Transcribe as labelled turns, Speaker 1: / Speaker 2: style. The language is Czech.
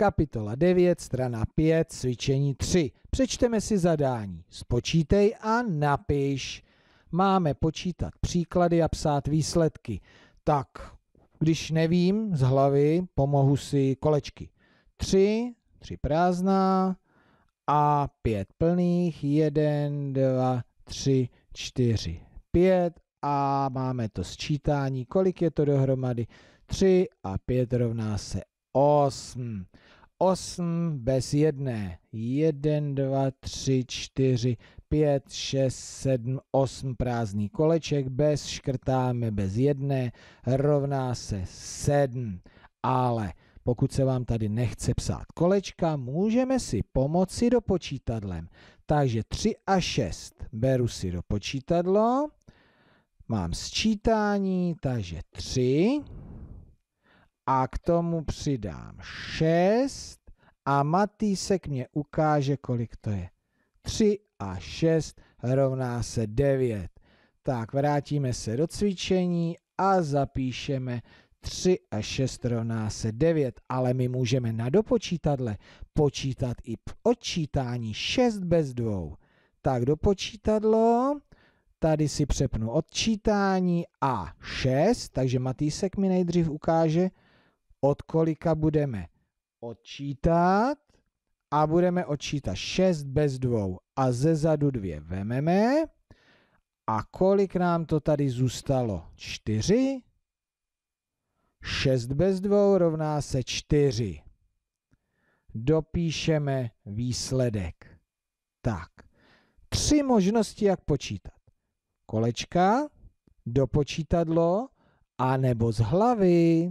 Speaker 1: Kapitola 9, strana 5, cvičení 3. Přečteme si zadání. Spočítej a napiš. Máme počítat příklady a psát výsledky. Tak, když nevím z hlavy, pomohu si kolečky. 3, 3 prázdná a 5 plných. 1, 2, 3, 4, 5 a máme to sčítání. Kolik je to dohromady? 3 a 5 rovná se 8. 8 bez 1. 1, 2, 3, 4, 5, 6, 7, 8 prázdný koleček bez škrtáme bez 1. rovná se 7. Ale pokud se vám tady nechce psát kolečka, můžeme si pomoci do počítadlem. Takže 3 a 6 beru si do počítadlo, mám sčítání, takže 3 a k tomu přidám 6 a matýsek mě ukáže, kolik to je. 3 a 6 rovná se 9. Tak vrátíme se do cvičení a zapíšeme 3 a 6 rovná se 9, ale my můžeme na dopočítadle počítat i v odčítání 6 bez 2. Tak dopočítadlo, tady si přepnu odčítání a 6, takže Matýsek mi nejdřív ukáže, od kolika budeme odčítat a budeme odčítat 6 bez dvou a ze zadu dvě vememe. A kolik nám to tady zůstalo? 4. 6 bez dvou rovná se 4. Dopíšeme výsledek. Tak, tři možnosti, jak počítat. Kolečka, dopočítadlo, a nebo z hlavy.